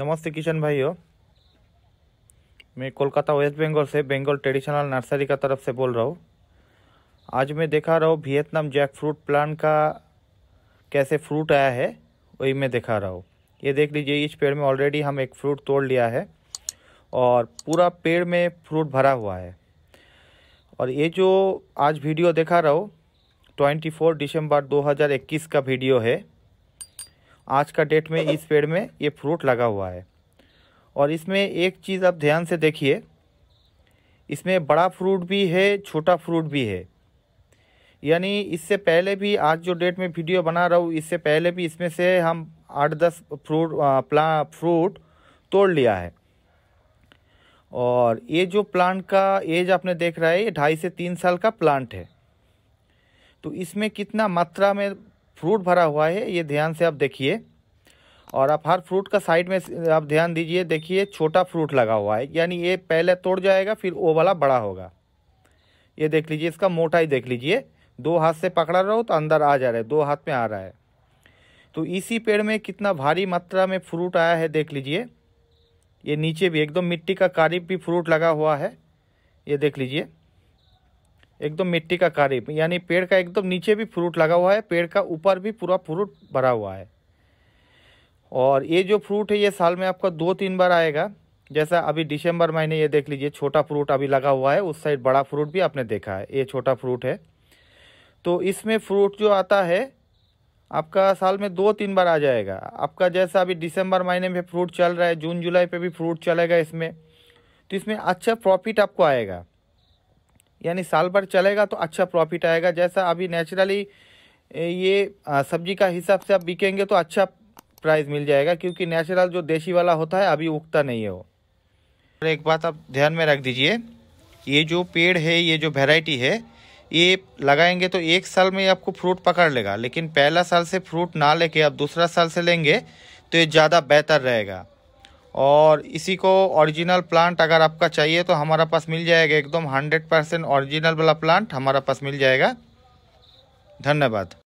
नमस्ते किशन भाइयों मैं कोलकाता वेस्ट बंगाल से बंगाल ट्रेडिशनल नर्सरी का तरफ से बोल रहा हूँ आज मैं देखा रहा हूँ वियतनाम जैक फ्रूट प्लान का कैसे फ्रूट आया है वही मैं देखा रहा हूँ ये देख लीजिए इस पेड़ में ऑलरेडी हम एक फ्रूट तोड़ लिया है और पूरा पेड़ में फ्रूट भरा हुआ है और ये जो आज वीडियो देखा रहा हूँ 24 दिसंबर इक्कीस का वीडियो है आज का डेट में इस पेड़ में ये फ्रूट लगा हुआ है और इसमें एक चीज़ आप ध्यान से देखिए इसमें बड़ा फ्रूट भी है छोटा फ्रूट भी है यानी इससे पहले भी आज जो डेट में वीडियो बना रहा हूँ इससे पहले भी इसमें से हम आठ दस फ्रूट प्ला फ्रूट तोड़ लिया है और ये जो प्लांट का एज आपने देख रहा है ये ढाई से तीन साल का प्लांट है तो इसमें कितना मात्रा में फ्रूट भरा हुआ है ये ध्यान से आप देखिए और आप हर फ्रूट का साइड में आप ध्यान दीजिए देखिए छोटा फ्रूट लगा हुआ है यानी ये पहले तोड़ जाएगा फिर वो वाला बड़ा होगा ये देख लीजिए इसका मोटाई देख लीजिए दो हाथ से पकड़ा रहो तो अंदर आ जा रहा है दो हाथ में आ रहा है तो इसी पेड़ में कितना भारी मात्रा में फ्रूट आया है देख लीजिए ये नीचे भी एकदम मिट्टी का कारीब भी फ्रूट लगा हुआ है ये देख लीजिए एकदम मिट्टी का करीब यानी पेड़ का एकदम नीचे भी फ्रूट लगा हुआ है पेड़ का ऊपर भी पूरा फ्रूट भरा हुआ है और ये जो फ्रूट है ये साल में आपका दो तीन बार आएगा जैसा अभी दिसंबर महीने ये देख लीजिए छोटा फ्रूट अभी लगा हुआ है उस साइड बड़ा फ्रूट भी आपने देखा है ये छोटा फ्रूट है तो इसमें फ्रूट जो आता है आपका साल में दो तीन बार आ जाएगा आपका जैसा अभी दिसंबर महीने में फ्रूट चल रहा है जून जुलाई पे भी फ्रूट चलेगा इसमें तो इसमें अच्छा प्रॉफिट आपको आएगा यानी साल भर चलेगा तो अच्छा प्रॉफिट आएगा जैसा अभी नेचुरली ये सब्जी का हिसाब से आप बिकेंगे तो अच्छा प्राइस मिल जाएगा क्योंकि नेचुरल जो देसी वाला होता है अभी उगता नहीं है वो और एक बात आप ध्यान में रख दीजिए ये जो पेड़ है ये जो वेराइटी है ये लगाएंगे तो एक साल में आपको फ्रूट पकड़ लेगा लेकिन पहला साल से फ्रूट ना लेके आप दूसरा साल से लेंगे तो ये ज़्यादा बेहतर रहेगा और इसी को ओरिजिनल प्लांट अगर आपका चाहिए तो हमारा पास मिल जाएगा एकदम हंड्रेड परसेंट ओरिजिनल वाला प्लांट हमारा पास मिल जाएगा धन्यवाद